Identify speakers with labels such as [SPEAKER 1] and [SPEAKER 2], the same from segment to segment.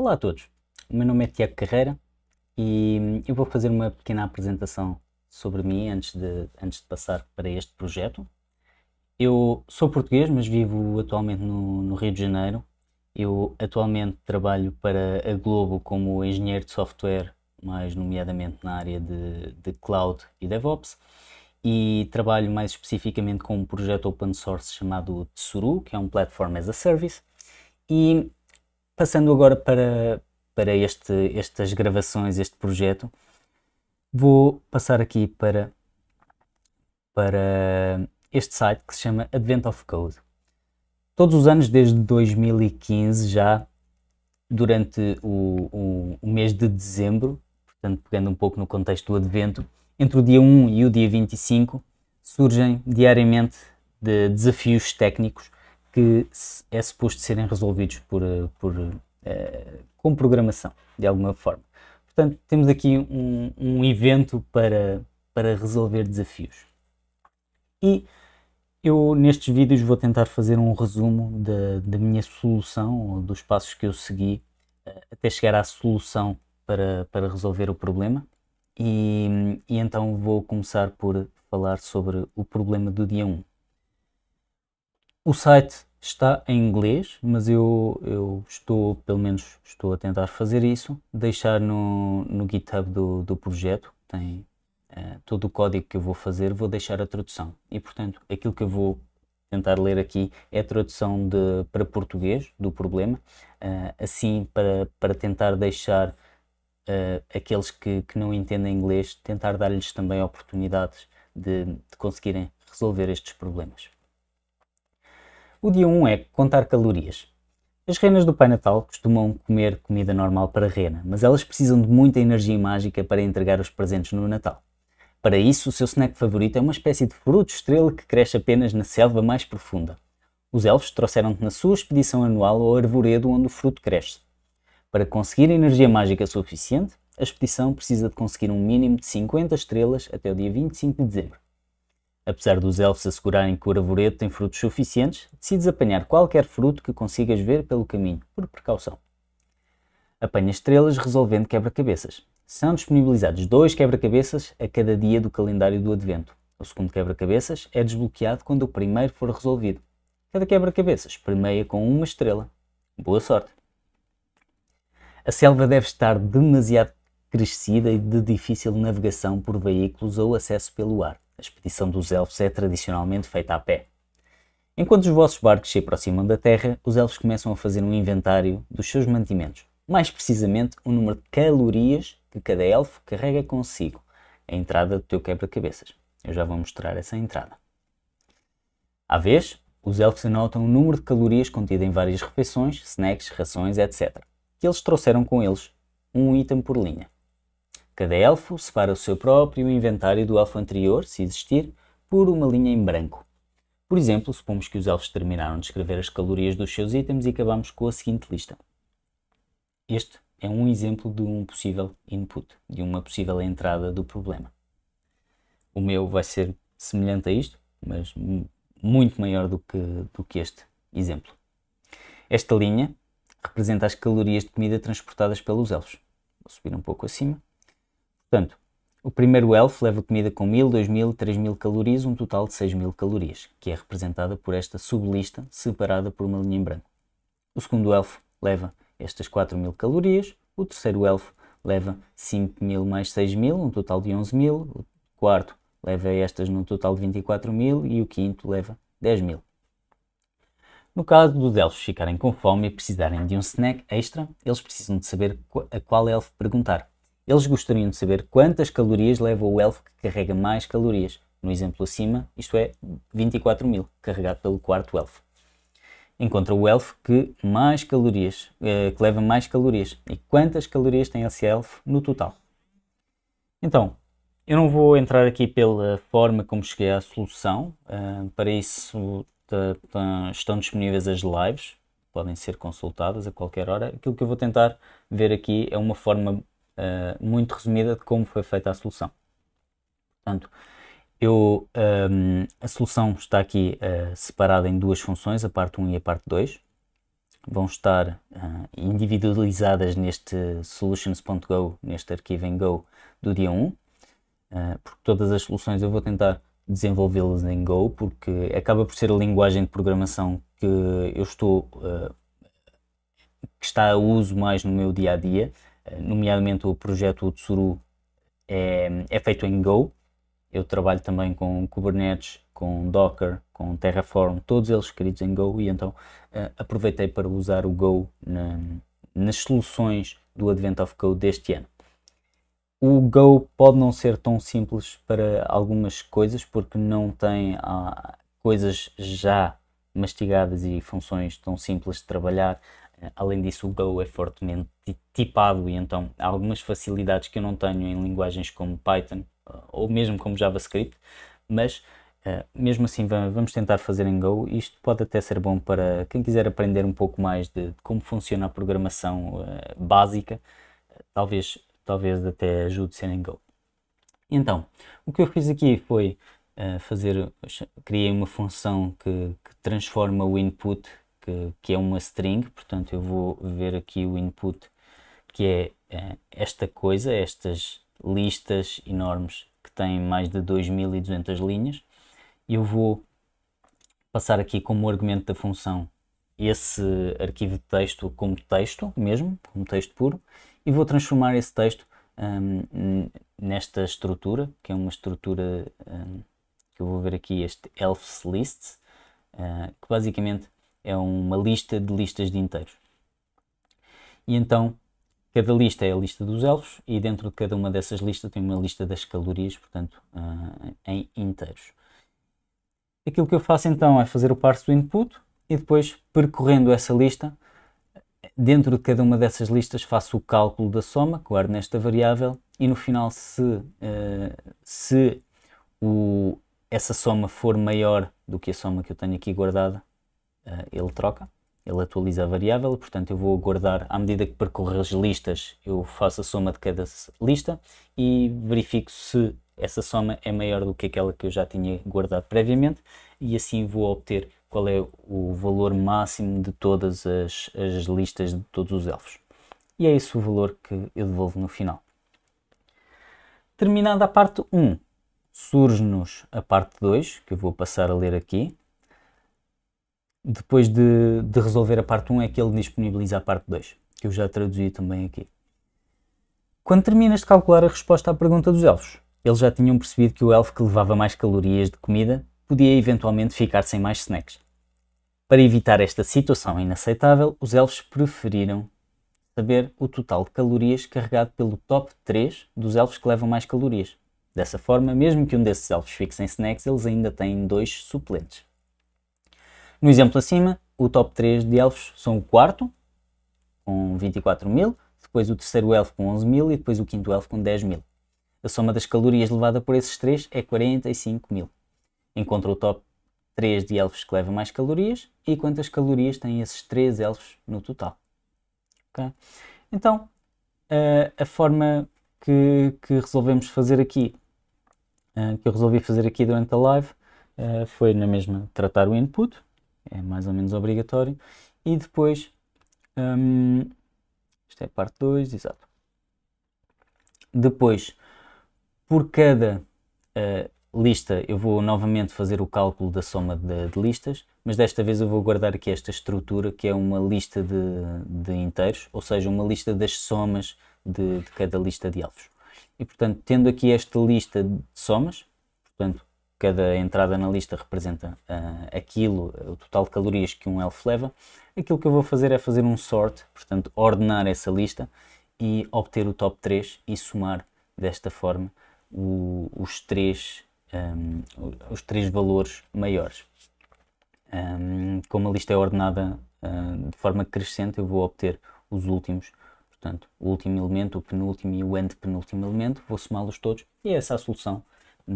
[SPEAKER 1] Olá a todos, o meu nome é Tiago Carreira e hum, eu vou fazer uma pequena apresentação sobre mim antes de, antes de passar para este projeto. Eu sou português, mas vivo atualmente no, no Rio de Janeiro. Eu atualmente trabalho para a Globo como engenheiro de software, mais nomeadamente na área de, de cloud e DevOps. E trabalho mais especificamente com um projeto open source chamado Tsuru, que é um Platform as a Service. E passando agora para, para este, estas gravações, este projeto, vou passar aqui para, para este site que se chama Advent of Code. Todos os anos, desde 2015 já, durante o, o, o mês de dezembro, portanto, pegando um pouco no contexto do Advento, entre o dia 1 e o dia 25 surgem diariamente de desafios técnicos que é suposto serem resolvidos por, eh, por, uh, com programação, de alguma forma. Portanto, temos aqui um, um evento para, para resolver desafios. E eu nestes vídeos vou tentar fazer um resumo da, da minha solução, ou dos passos que eu segui eh, até chegar à solução para, para resolver o problema. E, e então vou começar por falar sobre o problema do dia 1. O site está em inglês, mas eu, eu estou, pelo menos estou a tentar fazer isso, deixar no, no GitHub do, do projeto, tem uh, todo o código que eu vou fazer, vou deixar a tradução. E portanto, aquilo que eu vou tentar ler aqui é a tradução de, para português do problema, uh, assim para, para tentar deixar uh, aqueles que, que não entendem inglês, tentar dar-lhes também oportunidades de, de conseguirem resolver estes problemas. O dia 1 é contar calorias. As renas do Pai Natal costumam comer comida normal para rena, mas elas precisam de muita energia mágica para entregar os presentes no Natal. Para isso, o seu snack favorito é uma espécie de fruto estrela que cresce apenas na selva mais profunda. Os elfos trouxeram-te na sua expedição anual ao arvoredo onde o fruto cresce. Para conseguir energia mágica suficiente, a expedição precisa de conseguir um mínimo de 50 estrelas até o dia 25 de dezembro. Apesar dos elfos assegurarem que o arvoredo tem frutos suficientes, decides apanhar qualquer fruto que consigas ver pelo caminho, por precaução. Apanha estrelas resolvendo quebra-cabeças. São disponibilizados dois quebra-cabeças a cada dia do calendário do Advento. O segundo quebra-cabeças é desbloqueado quando o primeiro for resolvido. Cada quebra-cabeças permeia com uma estrela. Boa sorte! A selva deve estar demasiado crescida e de difícil navegação por veículos ou acesso pelo ar. A expedição dos elfos é tradicionalmente feita a pé. Enquanto os vossos barcos se aproximam da Terra, os elfos começam a fazer um inventário dos seus mantimentos, mais precisamente o número de calorias que cada elfo carrega consigo, a entrada do teu quebra-cabeças. Eu já vou mostrar essa entrada. À vez, os elfos anotam o número de calorias contido em várias refeições, snacks, rações, etc., que eles trouxeram com eles, um item por linha. Cada elfo separa o seu próprio inventário do elfo anterior, se existir, por uma linha em branco. Por exemplo, supomos que os elfos terminaram de escrever as calorias dos seus itens e acabamos com a seguinte lista. Este é um exemplo de um possível input, de uma possível entrada do problema. O meu vai ser semelhante a isto, mas muito maior do que, do que este exemplo. Esta linha representa as calorias de comida transportadas pelos elfos. Vou subir um pouco acima. Portanto, o primeiro elf leva comida com 1000, 2000, 3000 calorias, um total de 6000 calorias, que é representada por esta sublista separada por uma linha em branco. O segundo elfo leva estas 4000 calorias, o terceiro elfo leva 5000 mais 6000, um total de 11000, o quarto leva estas num total de 24000 e o quinto leva 10000. No caso dos elfos ficarem com fome e precisarem de um snack extra, eles precisam de saber a qual elfo perguntar. Eles gostariam de saber quantas calorias leva o elfo que carrega mais calorias. No exemplo acima, isto é 24 mil, carregado pelo quarto elfo. Encontra o elfo que mais calorias, eh, que leva mais calorias. E quantas calorias tem esse elfo no total? Então, eu não vou entrar aqui pela forma como cheguei à solução. Eh, para isso estão disponíveis as lives, podem ser consultadas a qualquer hora. Aquilo que eu vou tentar ver aqui é uma forma eh, muito resumida de como foi feita a solução. Portanto, eu, um, ehm, a solução está aqui uh, separada em duas funções, a parte 1 e a parte 2. Vão estar uh, individualizadas neste solutions.go, neste arquivo em Go do dia 1, uh, porque todas as soluções eu vou tentar desenvolvê-las em Go, porque acaba por ser a linguagem de programação que eu estou, que está a uso mais no meu dia a dia. Eh, nomeadamente o projeto Tsuru é, é feito em Go. Eu trabalho também com Kubernetes, com Docker, com Terraform, todos eles escritos em Go e então uh, aproveitei para usar o Go na, nas soluções do Advent of Go deste ano. O Go pode não ser tão simples para algumas coisas porque não tem ah, coisas já mastigadas e funções tão simples de trabalhar. Além disso, o Go é fortemente tipado e então há algumas facilidades que eu não tenho em linguagens como Python eh, ou mesmo como JavaScript, mas Uh, mesmo assim, vamos tentar fazer em Go. Isto pode até ser bom para quem quiser aprender um pouco mais de, como funciona a programação uh, básica. Talvez, talvez até ajude a ser em Go. Então, o que eu fiz aqui foi uh, fazer, criei uma função que, que, transforma o input, que, que é uma string. Portanto, eu vou ver aqui o input que é eh, esta coisa, estas listas enormes que têm mais de 2.200 linhas. E eu vou passar aqui como argumento da função esse arquivo de texto como texto mesmo, como texto puro, e vou transformar esse texto um, nesta estrutura, que é uma estrutura um, que eu vou ver aqui, este elfs list, uh, eh, que basicamente é uma lista de listas de inteiros. E então Cada lista é a lista dos elfos e dentro de cada uma dessas listas tem uma lista das calorias, portanto, uh, em inteiros. Aquilo que eu faço então é fazer o parse do input e depois, percorrendo essa lista, dentro de cada uma dessas listas faço o cálculo da soma, guardo nesta variável e no final, se, uh, se o, essa soma for maior do que a soma que eu tenho aqui guardada, uh, ele troca. Ele atualiza a variável, portanto eu vou guardar, à medida que percorrer as listas, eu faço a soma de cada lista e verifico se essa soma é maior do que aquela que eu já tinha guardado previamente e assim vou obter qual é o valor máximo de todas as, as listas de todos os elfos. E é esse o valor que eu devolvo no final. Terminada a parte 1, surge-nos a parte 2, que eu vou passar a ler aqui, depois de, de, resolver a parte 1 é que ele disponibiliza a parte 2, que eu já traduzi também aqui. Quando terminas de calcular a resposta à pergunta dos elfos, eles já tinham percebido que o elfo que levava mais calorias de comida podia eventualmente ficar sem mais snacks. Para evitar esta situação inaceitável, os elfos preferiram saber o total de calorias carregado pelo top 3 dos elfos que levam mais calorias. Dessa forma, mesmo que um desses elfos fique sem snacks, eles ainda têm dois suplentes. No exemplo acima, o top 3 de elfos são o quarto, com 24 mil, depois o terceiro elfo com 11 mil e depois o quinto elfo com 10 mil. A soma das calorias levada por esses três é 45 mil. Encontra o top 3 de elfos que levam mais calorias e quantas calorias têm esses três elfos no total. Okay? Então, uh, a forma que, que, resolvemos fazer aqui, uh, que eu resolvi fazer aqui durante a live, uh, foi na mesma tratar o input, é mais ou menos obrigatório. E depois, um, isto é parte 2, exato. Depois, por cada uh, lista, eu vou novamente fazer o cálculo da soma de, de, listas, mas desta vez eu vou guardar aqui esta estrutura que é uma lista de, de inteiros, ou seja, uma lista das somas de, de cada lista de alvos. E portanto, tendo aqui esta lista de somas, portanto, cada entrada na lista representa uh, aquilo, o total de calorias que um elfo leva. Aquilo que eu vou fazer é fazer um sort, portanto, ordenar essa lista e obter o top 3 e somar desta forma o, os, três, um, ah, os três valores maiores. Um, ah, como a lista é ordenada uh, de forma crescente, eu vou obter os últimos, portanto, o último elemento, o penúltimo e o antepenúltimo elemento, vou somá-los todos e essa é a solução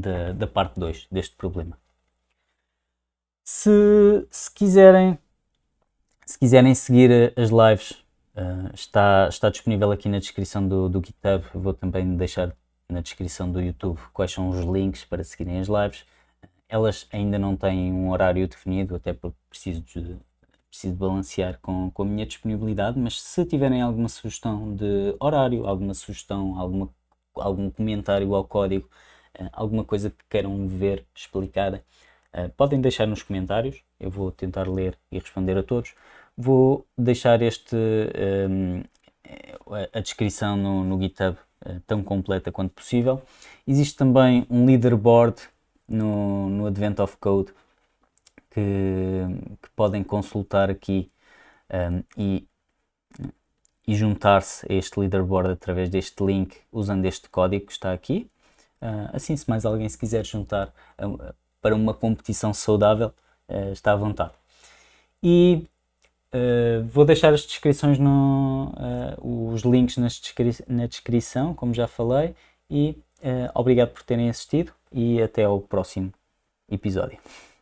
[SPEAKER 1] da, da parte 2 deste problema. Se, se, quiserem, se quiserem seguir eh, as lives, uh, está, está disponível aqui na descrição do, do GitHub. vou também deixar na descrição do YouTube quais são os links para seguirem as lives. Elas ainda não têm um horário definido, até porque preciso, de, preciso balancear com, com a minha disponibilidade, mas se tiverem alguma sugestão de horário, alguma sugestão, alguma, algum comentário ao código, eh, alguma coisa que queiram ver explicada, eh, podem deixar nos comentários. Eu vou tentar ler e responder a todos. Vou deixar este um, ehm, eh, a descrição no, no GitHub tão completa quanto possível. Existe também um leaderboard no, no Advent of Code que, que podem consultar aqui um, ehm, e, e juntar-se a este leaderboard através deste link usando este código que está aqui. Ah, assim, se mais alguém se quiser juntar para uma competição saudável, ah, está à vontade. E ah, vou deixar as descrições no, os links descri na descrição, como já falei, e obrigado por terem assistido e até ao próximo episódio.